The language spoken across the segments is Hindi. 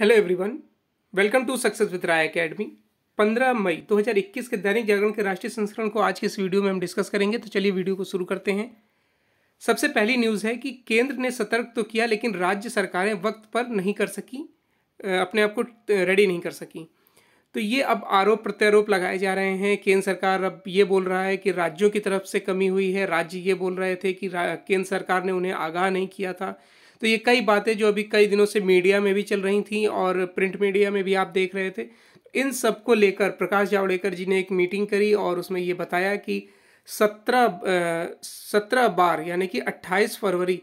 hello everyone welcome to success with Rai academy 15 मई 2021 के दैनिक जागरण के राष्ट्रीय संस्करण को आज के इस वीडियो में हम डिस्कस करेंगे तो चलिए वीडियो को शुरू करते हैं सबसे पहली न्यूज़ है कि केंद्र ने सतर्क तो किया लेकिन राज्य सरकारें वक्त पर नहीं कर सकी अपने आप को रेडी नहीं कर सकी तो ये अब आरोप प्रत्यारोप लगाए जा रहे हैं केंद्र सरकार अब ये बोल रहा है कि राज्यों की तरफ से कमी हुई है राज्य ये बोल रहे थे कि केंद्र सरकार ने उन्हें आगाह नहीं किया था तो ये कई बातें जो अभी कई दिनों से मीडिया में भी चल रही थी और प्रिंट मीडिया में भी आप देख रहे थे इन सब को लेकर प्रकाश जावड़ेकर जी ने एक मीटिंग करी और उसमें ये बताया कि सत्रह सत्रह बार यानी कि अट्ठाईस फरवरी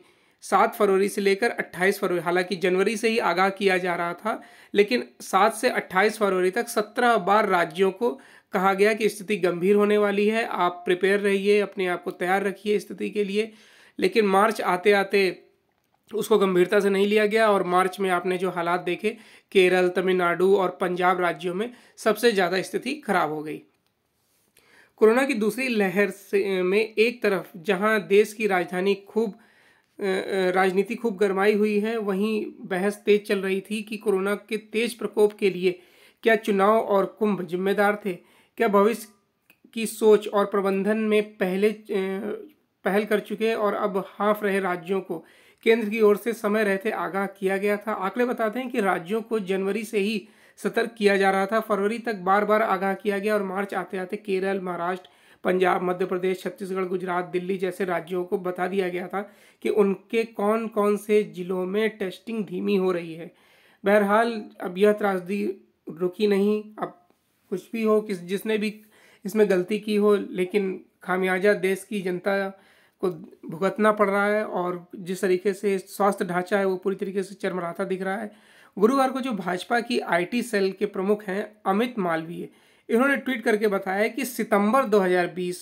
सात फरवरी से लेकर अट्ठाईस फरवरी हालांकि जनवरी से ही आगाह किया जा रहा था लेकिन सात से अट्ठाईस फरवरी तक सत्रह बार राज्यों को कहा गया कि स्थिति गंभीर होने वाली है आप प्रिपेयर रहिए अपने आप को तैयार रखिए स्थिति के लिए लेकिन मार्च आते आते उसको गंभीरता से नहीं लिया गया और मार्च में आपने जो हालात देखे केरल तमिलनाडु और पंजाब राज्यों में सबसे ज़्यादा स्थिति खराब हो गई कोरोना की दूसरी लहर से में एक तरफ जहां देश की राजधानी खूब राजनीति खूब गरमाई हुई है वहीं बहस तेज चल रही थी कि कोरोना के तेज प्रकोप के लिए क्या चुनाव और कुंभ जिम्मेदार थे क्या भविष्य की सोच और प्रबंधन में पहले पहल कर चुके और अब हाफ रहे राज्यों को केंद्र की ओर से समय रहते आगाह किया गया था आंकड़े बताते हैं कि राज्यों को जनवरी से ही सतर्क किया जा रहा था फरवरी तक बार बार आगाह किया गया और मार्च आते आते केरल महाराष्ट्र पंजाब मध्य प्रदेश छत्तीसगढ़ गुजरात दिल्ली जैसे राज्यों को बता दिया गया था कि उनके कौन कौन से जिलों में टेस्टिंग धीमी हो रही है बहरहाल अब यह त्रासदी रुकी नहीं अब कुछ भी हो किस जिसने भी इसमें गलती की हो लेकिन खामियाजा देश की जनता को भुगतना पड़ रहा है और जिस तरीके से स्वास्थ्य ढांचा है वो पूरी तरीके से चरमराता दिख रहा है गुरुवार को जो भाजपा की आईटी सेल के प्रमुख हैं अमित मालवीय इन्होंने ट्वीट करके बताया कि सितंबर 2020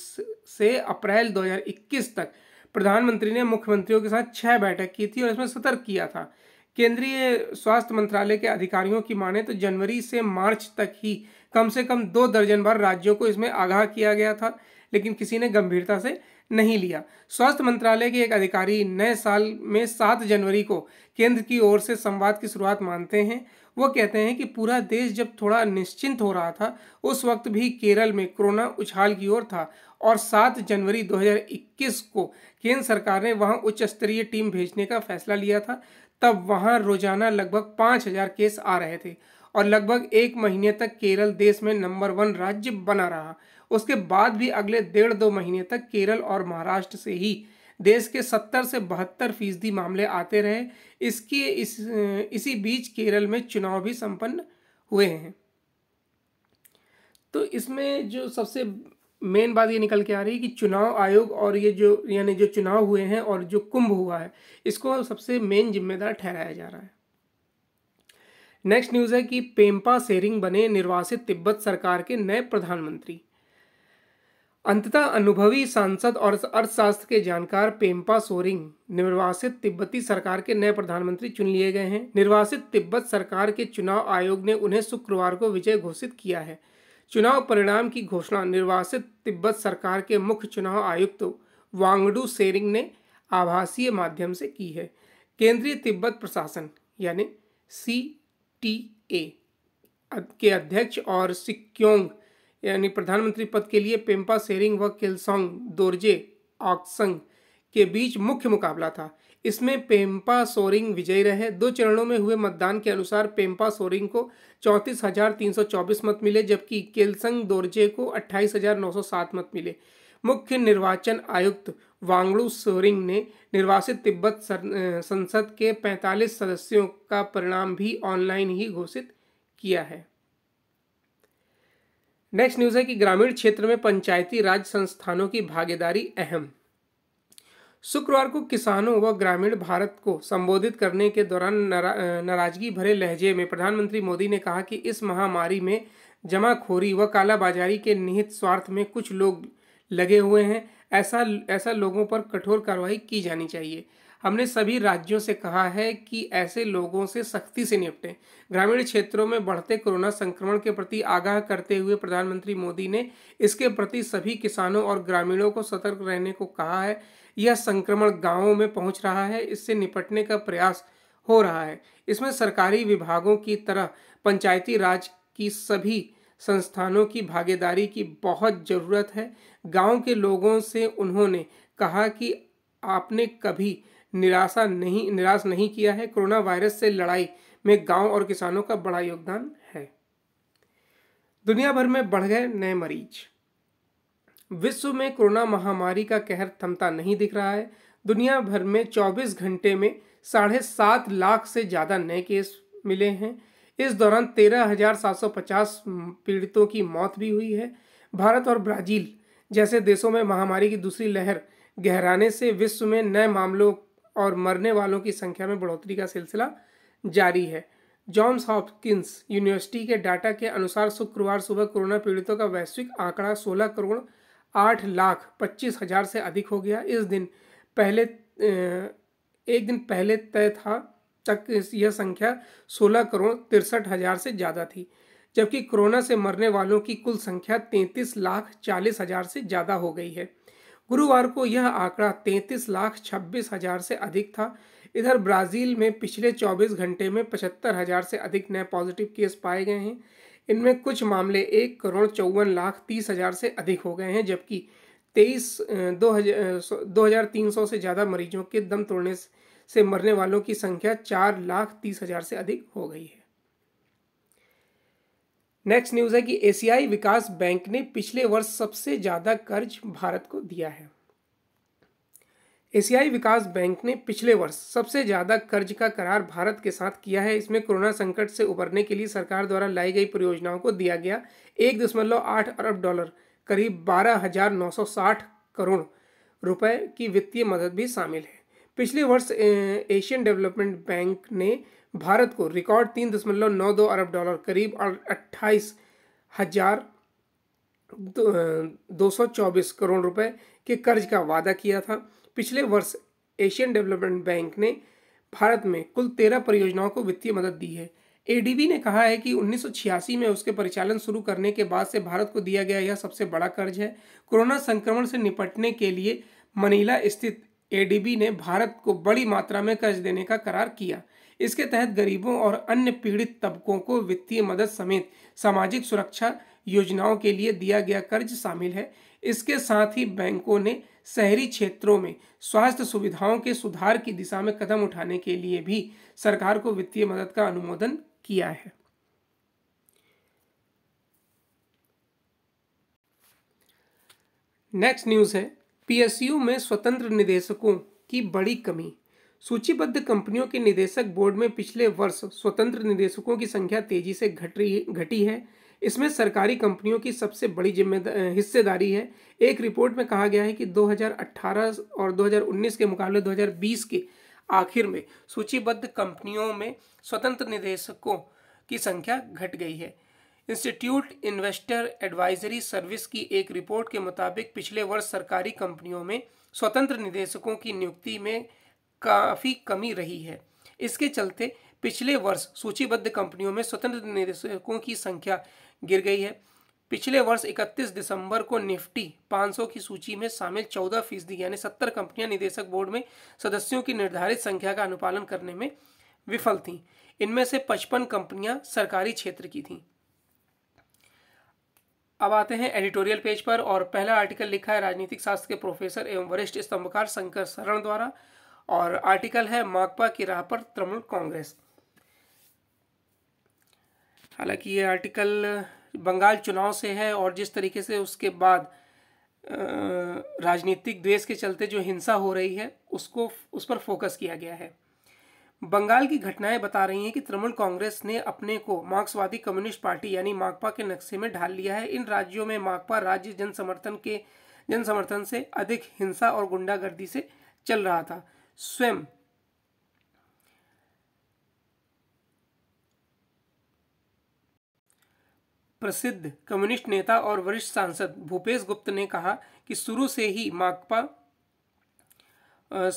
से अप्रैल 2021 तक प्रधानमंत्री ने मुख्यमंत्रियों के साथ छः बैठक की थी और इसमें सतर्क किया था केंद्रीय स्वास्थ्य मंत्रालय के अधिकारियों की माने तो जनवरी से मार्च तक ही कम से कम दो दर्जन बार राज्यों को इसमें आगाह किया गया था लेकिन किसी ने गंभीरता से नहीं लिया स्वास्थ्य मंत्रालय के एक अधिकारी नए साल में सात जनवरी को केंद्र की ओर से संवाद की शुरुआत मानते हैं वो कहते हैं कि पूरा देश जब थोड़ा निश्चिंत हो रहा था उस वक्त भी केरल में कोरोना उछाल की ओर था और 7 जनवरी 2021 को केंद्र सरकार ने वहां उच्च स्तरीय टीम भेजने का फैसला लिया था तब वहां रोजाना लगभग 5000 केस आ रहे थे और लगभग एक महीने तक केरल देश में नंबर वन राज्य बना रहा उसके बाद भी अगले डेढ़ दो महीने तक केरल और महाराष्ट्र से ही देश के सत्तर से बहत्तर फीसदी मामले आते रहे इसके इस इसी बीच केरल में चुनाव भी संपन्न हुए हैं तो इसमें जो सबसे मेन बात ये निकल के आ रही है कि चुनाव आयोग और ये जो यानी जो चुनाव हुए हैं और जो कुंभ हुआ है इसको सबसे मेन जिम्मेदार ठहराया जा रहा है नेक्स्ट न्यूज़ है कि पेम्पा सेरिंग बने निर्वासित तिब्बत सरकार के नए प्रधानमंत्री अंततः अनुभवी सांसद और अर्थशास्त्र के जानकार पेम्पा सोरिंग निर्वासित तिब्बती सरकार के नए प्रधानमंत्री चुन लिए गए हैं निर्वासित तिब्बत सरकार के चुनाव आयोग ने उन्हें शुक्रवार को विजय घोषित किया है चुनाव परिणाम की घोषणा निर्वासित तिब्बत सरकार के मुख्य चुनाव आयुक्त तो वांगडू सेरिंग ने आभासीय माध्यम से की है केंद्रीय तिब्बत प्रशासन यानी सी टी ए के अध्यक्ष और सिक्योंग यानी प्रधानमंत्री पद के लिए पेम्पा सेरिंग व केलसोंग दोर्जे ऑक्संग के बीच मुख्य मुकाबला था इसमें पेम्पा सोरिंग विजयी रहे दो चरणों में हुए मतदान के अनुसार पेम्पा सोरिंग को चौंतीस हजार तीन सौ चौबीस मत मिले जबकि केलसंग दोर्जे को अट्ठाईस हजार नौ सौ सात मत मिले मुख्य निर्वाचन आयुक्त वांगड़ू सोरिंग ने निर्वासित तिब्बत संसद के 45 सदस्यों का परिणाम भी ऑनलाइन ही घोषित किया है नेक्स्ट न्यूज़ है कि ग्रामीण क्षेत्र में पंचायती राज संस्थानों की भागीदारी अहम शुक्रवार को किसानों व ग्रामीण भारत को संबोधित करने के दौरान नरा, नाराजगी भरे लहजे में प्रधानमंत्री मोदी ने कहा कि इस महामारी में जमाखोरी व कालाबाजारी के निहित स्वार्थ में कुछ लोग लगे हुए हैं ऐसा ऐसा लोगों पर कठोर कार्रवाई की जानी चाहिए हमने सभी राज्यों से कहा है कि ऐसे लोगों से सख्ती से निपटें ग्रामीण क्षेत्रों में बढ़ते कोरोना संक्रमण के प्रति आगाह करते हुए प्रधानमंत्री मोदी ने इसके प्रति सभी किसानों और ग्रामीणों को सतर्क रहने को कहा है यह संक्रमण गाँवों में पहुँच रहा है इससे निपटने का प्रयास हो रहा है इसमें सरकारी विभागों की तरह पंचायती राज की सभी संस्थानों की भागीदारी की बहुत ज़रूरत है गांव के लोगों से उन्होंने कहा कि आपने कभी निराशा नहीं निराश नहीं किया है कोरोना वायरस से लड़ाई में गांव और किसानों का बड़ा योगदान है दुनिया भर में बढ़ गए नए मरीज विश्व में कोरोना महामारी का कहर थमता नहीं दिख रहा है दुनिया भर में 24 घंटे में साढ़े सात लाख से ज़्यादा नए केस मिले हैं इस दौरान तेरह हजार सात सौ पचास पीड़ितों की मौत भी हुई है भारत और ब्राज़ील जैसे देशों में महामारी की दूसरी लहर गहराने से विश्व में नए मामलों और मरने वालों की संख्या में बढ़ोतरी का सिलसिला जारी है जॉन्स हॉपकिंस यूनिवर्सिटी के डाटा के अनुसार शुक्रवार सुबह कोरोना पीड़ितों का वैश्विक आंकड़ा सोलह करोड़ आठ लाख पच्चीस हजार से अधिक हो गया इस दिन पहले एक दिन पहले तय था तक यह संख्या सोलह करोड़ तिरसठ हजार से ज़्यादा थी जबकि कोरोना से मरने वालों की कुल संख्या तैंतीस लाख चालीस हजार से ज़्यादा हो गई है गुरुवार को यह आंकड़ा तैंतीस लाख छब्बीस हजार से अधिक था इधर ब्राज़ील में पिछले 24 घंटे में पचहत्तर हजार से अधिक नए पॉजिटिव केस पाए गए हैं इनमें कुछ मामले एक करोड़ चौवन लाख तीस हजार से अधिक हो गए हैं जबकि तेईस दो हजार दो हजार तीन सौ से ज़्यादा मरीजों के दम तोड़ने से मरने वालों की संख्या चार लाख तीस हजार से अधिक हो गई है नेक्स्ट न्यूज़ है कि एशियाई विकास बैंक ने पिछले वर्ष सबसे ज़्यादा कर्ज भारत को दिया है एशियाई विकास बैंक ने पिछले वर्ष सबसे ज़्यादा कर्ज का करार भारत के साथ किया है इसमें कोरोना संकट से उबरने के लिए सरकार द्वारा लाई गई परियोजनाओं को दिया गया एक दशमलव आठ अरब डॉलर करीब बारह हजार नौ सौ साठ करोड़ रुपए की वित्तीय मदद भी शामिल है पिछले वर्ष एशियन डेवलपमेंट बैंक ने भारत को रिकॉर्ड तीन दशमलव नौ दो अरब डॉलर करीब अट्ठाईस हजार दो सौ चौबीस करोड़ रुपए के कर्ज का वादा किया था पिछले वर्ष एशियन डेवलपमेंट बैंक ने भारत में कुल तेरह परियोजनाओं को वित्तीय मदद दी है एडीबी ने कहा है कि 1986 में उसके परिचालन शुरू करने के बाद से भारत को दिया गया यह सबसे बड़ा कर्ज है कोरोना संक्रमण से निपटने के लिए मनीला स्थित एडीबी ने भारत को बड़ी मात्रा में कर्ज देने का करार किया इसके तहत गरीबों और अन्य पीड़ित तबकों को वित्तीय मदद समेत सामाजिक सुरक्षा योजनाओं के लिए दिया गया कर्ज शामिल है इसके साथ ही बैंकों ने शहरी क्षेत्रों में स्वास्थ्य सुविधाओं के सुधार की दिशा में कदम उठाने के लिए भी सरकार को वित्तीय मदद का अनुमोदन किया है नेक्स्ट न्यूज़ है पीएसयू में स्वतंत्र निदेशकों की बड़ी कमी सूचीबद्ध कंपनियों के निदेशक बोर्ड में पिछले वर्ष स्वतंत्र निदेशकों की संख्या तेजी से घट रही घटी है इसमें सरकारी कंपनियों की सबसे बड़ी जिम्मेदार हिस्सेदारी है एक रिपोर्ट में कहा गया है कि 2018 और 2019 के मुकाबले 2020 के आखिर में सूचीबद्ध कंपनियों में स्वतंत्र निदेशकों की संख्या घट गई है इंस्टीट्यूट इन्वेस्टर एडवाइजरी सर्विस की एक रिपोर्ट के मुताबिक पिछले वर्ष सरकारी कंपनियों में स्वतंत्र निदेशकों की नियुक्ति में काफ़ी कमी रही है इसके चलते पिछले वर्ष सूचीबद्ध कंपनियों में स्वतंत्र निदेशकों की संख्या गिर गई है पिछले वर्ष 31 दिसंबर को निफ्टी 500 की सूची में शामिल 14 फीसदी यानी 70 कंपनियां निदेशक बोर्ड में सदस्यों की निर्धारित संख्या का अनुपालन करने में विफल थीं इनमें से 55 कंपनियां सरकारी क्षेत्र की थीं अब आते हैं एडिटोरियल पेज पर और पहला आर्टिकल लिखा है राजनीतिक शास्त्र के प्रोफेसर एवं वरिष्ठ स्तंभकार शंकर शरण द्वारा और आर्टिकल है माकपा की राह पर तृणमूल कांग्रेस हालांकि ये आर्टिकल बंगाल चुनाव से है और जिस तरीके से उसके बाद राजनीतिक द्वेष के चलते जो हिंसा हो रही है उसको उस पर फोकस किया गया है बंगाल की घटनाएं बता रही हैं कि तृणमूल कांग्रेस ने अपने को मार्क्सवादी कम्युनिस्ट पार्टी यानी माकपा के नक्शे में ढाल लिया है इन राज्यों में माकपा राज्य जन समर्थन के जन समर्थन से अधिक हिंसा और गुंडागर्दी से चल रहा था स्वयं प्रसिद्ध कम्युनिस्ट नेता और वरिष्ठ सांसद भूपेश गुप्त ने कहा कि शुरू से ही माकपा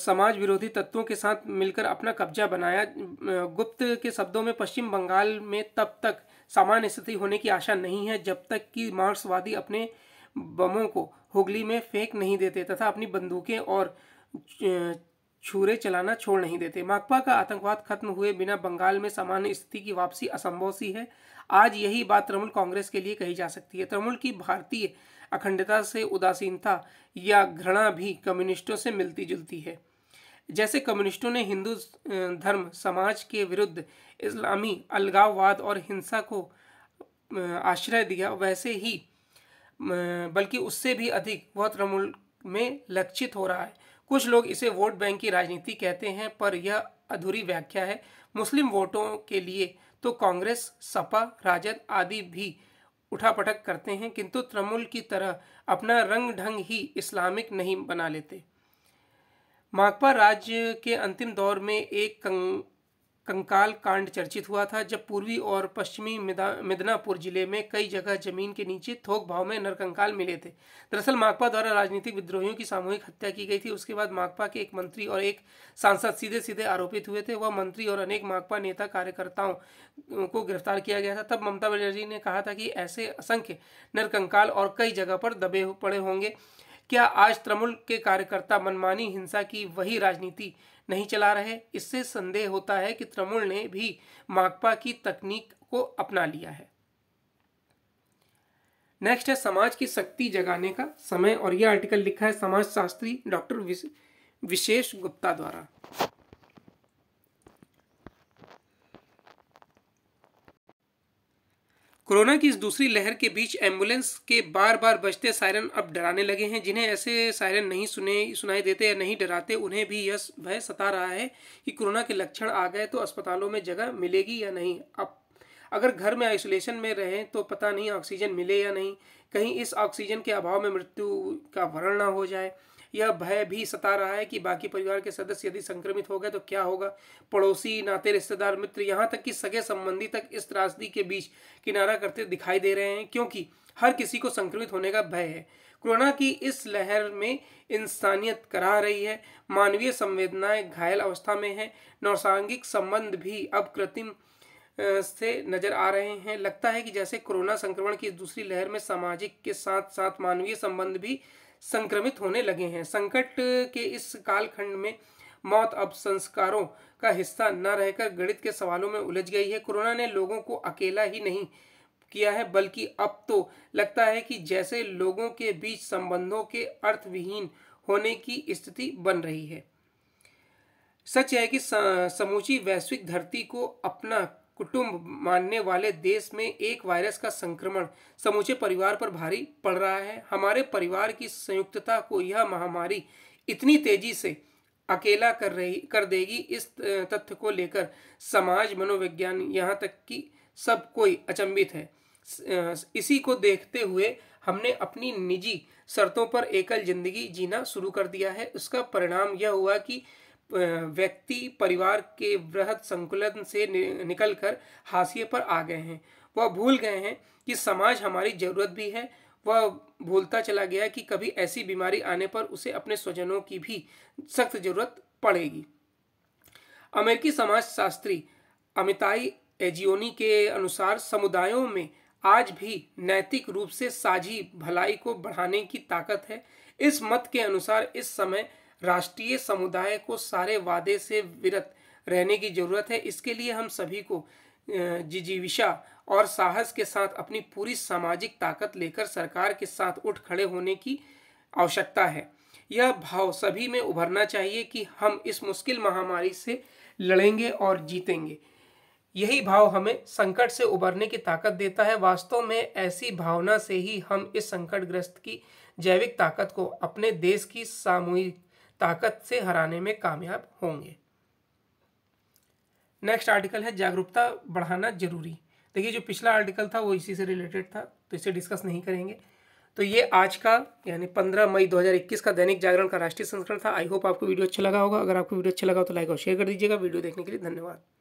समाज विरोधी तत्वों के साथ मिलकर अपना कब्जा बनाया गुप्त के शब्दों में पश्चिम बंगाल में तब तक सामान्य स्थिति होने की आशा नहीं है जब तक कि मार्क्सवादी अपने बमों को हुगली में फेंक नहीं देते तथा अपनी बंदूकें और छूरे चलाना छोड़ नहीं देते माकपा का आतंकवाद खत्म हुए बिना बंगाल में सामान्य स्थिति की वापसी असंभव सी है आज यही बात तृणमूल कांग्रेस के लिए कही जा सकती है तृणमूल की भारतीय अखंडता से उदासीनता या घृणा भी कम्युनिस्टों से मिलती जुलती है जैसे कम्युनिस्टों ने हिंदू धर्म समाज के विरुद्ध इस्लामी अलगाववाद और हिंसा को आश्रय दिया वैसे ही बल्कि उससे भी अधिक वह तृणमूल में लक्षित हो रहा है कुछ लोग इसे वोट बैंक की राजनीति कहते हैं पर यह अधूरी व्याख्या है मुस्लिम वोटों के लिए तो कांग्रेस सपा राजद आदि भी उठापटक करते हैं किंतु तृणमूल की तरह अपना रंग ढंग ही इस्लामिक नहीं बना लेते माकपा राज्य के अंतिम दौर में एक कंकाल कांड चर्चित हुआ था जब पूर्वी और पश्चिमी मिदनापुर जिले में कई जगह जमीन के नीचे थोक भाव में नरकंकाल मिले थे दरअसल माकपा द्वारा राजनीतिक विद्रोहियों की सामूहिक हत्या की गई थी उसके बाद माकपा के एक मंत्री और एक सांसद सीधे सीधे आरोपित हुए थे वह मंत्री और अनेक माकपा नेता कार्यकर्ताओं को गिरफ्तार किया गया था तब ममता बनर्जी ने कहा था कि ऐसे असंख्य नरकंकाल और कई जगह पर दबे पड़े होंगे क्या आज तृणमूल के कार्यकर्ता मनमानी हिंसा की वही राजनीति नहीं चला रहे इससे संदेह होता है कि तृणमूल ने भी माकपा की तकनीक को अपना लिया है नेक्स्ट है समाज की शक्ति जगाने का समय और यह आर्टिकल लिखा है समाजशास्त्री डॉक्टर विशेष गुप्ता द्वारा कोरोना की इस दूसरी लहर के बीच एम्बुलेंस के बार बार बजते सायरन अब डराने लगे हैं जिन्हें ऐसे सायरन नहीं सुने सुनाई देते या नहीं डराते उन्हें भी यह भय सता रहा है कि कोरोना के लक्षण आ गए तो अस्पतालों में जगह मिलेगी या नहीं अब अगर घर में आइसोलेशन में रहें तो पता नहीं ऑक्सीजन मिले या नहीं कहीं इस ऑक्सीजन के अभाव में मृत्यु का वरण ना हो जाए यह भय भी सता रहा है कि बाकी परिवार के सदस्य यदि संक्रमित हो गए तो क्या होगा पड़ोसी नाते रिश्तेदार मित्र यहाँ तक कि सगे संबंधी तक इस त्रासदी के बीच किनारा करते दिखाई दे रहे हैं क्योंकि हर किसी को संक्रमित होने का भय है कोरोना की इस लहर में इंसानियत करा रही है मानवीय संवेदनाएं घायल अवस्था में हैं नौसांगिक संबंध भी अब कृत्रिम से नजर आ रहे हैं लगता है कि जैसे कोरोना संक्रमण की दूसरी लहर में सामाजिक के साथ साथ मानवीय संबंध भी संक्रमित होने लगे हैं संकट के इस कालखंड में मौत अब संस्कारों का हिस्सा न रहकर गणित के सवालों में उलझ गई है कोरोना ने लोगों को अकेला ही नहीं किया है बल्कि अब तो लगता है कि जैसे लोगों के बीच संबंधों के अर्थविहीन होने की स्थिति बन रही है सच है कि समूची वैश्विक धरती को अपना कुटुंब मानने वाले देश में एक वायरस का संक्रमण समूचे परिवार पर भारी पड़ रहा है हमारे परिवार की संयुक्तता को यह महामारी इतनी तेजी से अकेला कर रही कर देगी इस तथ्य को लेकर समाज मनोविज्ञान यहाँ तक कि सब कोई अचंभित है इसी को देखते हुए हमने अपनी निजी शर्तों पर एकल जिंदगी जीना शुरू कर दिया है उसका परिणाम यह हुआ कि व्यक्ति परिवार के वृहद संकुलन से निकलकर हाशिए पर आ गए हैं वह भूल गए हैं कि समाज हमारी ज़रूरत भी है वह भूलता चला गया कि कभी ऐसी बीमारी आने पर उसे अपने स्वजनों की भी सख्त ज़रूरत पड़ेगी अमेरिकी समाजशास्त्री अमिताई एजियोनी के अनुसार समुदायों में आज भी नैतिक रूप से साझी भलाई को बढ़ाने की ताकत है इस मत के अनुसार इस समय राष्ट्रीय समुदाय को सारे वादे से विरत रहने की जरूरत है इसके लिए हम सभी को जिजीविशा और साहस के साथ अपनी पूरी सामाजिक ताकत लेकर सरकार के साथ उठ खड़े होने की आवश्यकता है यह भाव सभी में उभरना चाहिए कि हम इस मुश्किल महामारी से लड़ेंगे और जीतेंगे यही भाव हमें संकट से उबरने की ताकत देता है वास्तव में ऐसी भावना से ही हम इस संकटग्रस्त की जैविक ताकत को अपने देश की सामूहिक ताकत से हराने में कामयाब होंगे नेक्स्ट आर्टिकल है जागरूकता बढ़ाना जरूरी देखिए जो पिछला आर्टिकल था वो इसी से रिलेटेड था तो इसे डिस्कस नहीं करेंगे तो ये आज का यानी 15 मई 2021 का दैनिक जागरण का राष्ट्रीय संस्करण था आई होप आपको वीडियो अच्छा लगा होगा अगर आपको वीडियो अच्छा लगा तो लाइक और शेयर कर दीजिएगा वीडियो देखने के लिए धन्यवाद